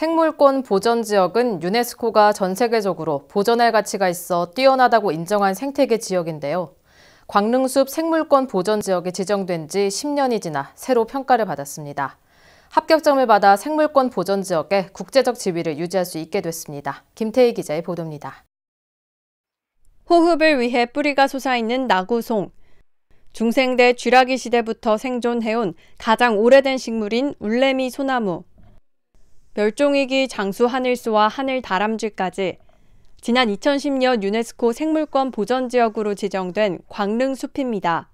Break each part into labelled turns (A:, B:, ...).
A: 생물권 보전 지역은 유네스코가 전 세계적으로 보전할 가치가 있어 뛰어나다고 인정한 생태계 지역인데요. 광릉숲 생물권 보전 지역이 지정된 지 10년이 지나 새로 평가를 받았습니다. 합격점을 받아 생물권 보전 지역에 국제적 지위를 유지할 수 있게 됐습니다. 김태희 기자의 보도입니다.
B: 호흡을 위해 뿌리가 솟아있는 나구송. 중생대 쥐라기 시대부터 생존해온 가장 오래된 식물인 울레미 소나무. 멸종위기 장수 하늘수와 하늘 다람쥐까지 지난 2010년 유네스코 생물권 보전지역으로 지정된 광릉숲입니다.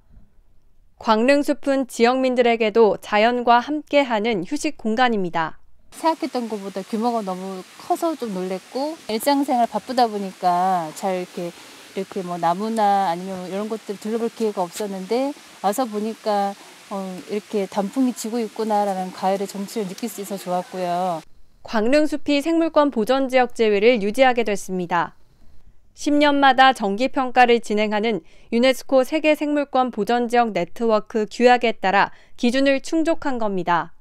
B: 광릉숲은 지역민들에게도 자연과 함께하는 휴식 공간입니다.
C: 생각했던 것보다 규모가 너무 커서 좀 놀랬고 일상생활 바쁘다 보니까 잘 이렇게 이렇게 뭐 나무나 아니면 뭐 이런 것들 둘러볼 기회가 없었는데 와서 보니까 어, 이렇게 단풍이 지고 있구나라는 가을의 정취를 느낄 수 있어
B: 좋았고요. 광릉숲이 생물권 보전지역 제외를 유지하게 됐습니다. 10년마다 정기평가를 진행하는 유네스코 세계생물권 보전지역 네트워크 규약에 따라 기준을 충족한 겁니다.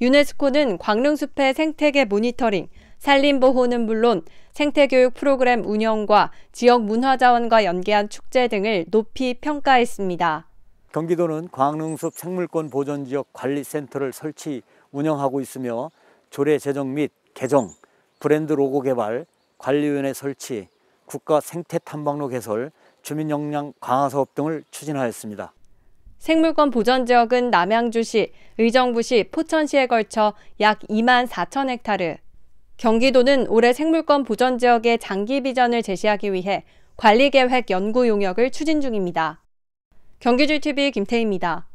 B: 유네스코는 광릉숲의 생태계 모니터링, 산림보호는 물론 생태교육 프로그램 운영과 지역 문화자원과 연계한 축제 등을 높이 평가했습니다.
D: 경기도는 광릉숲 생물권 보전지역 관리센터를 설치, 운영하고 있으며 조례 제정 및 개정, 브랜드 로고 개발, 관리위원회 설치, 국가 생태 탐방로 개설, 주민 역량 강화 사업 등을 추진하였습니다.
B: 생물권 보전 지역은 남양주시, 의정부시, 포천시에 걸쳐 약 2만 4천 헥타르. 경기도는 올해 생물권 보전 지역의 장기 비전을 제시하기 위해 관리계획 연구 용역을 추진 중입니다. 경기주TV 김태희입니다.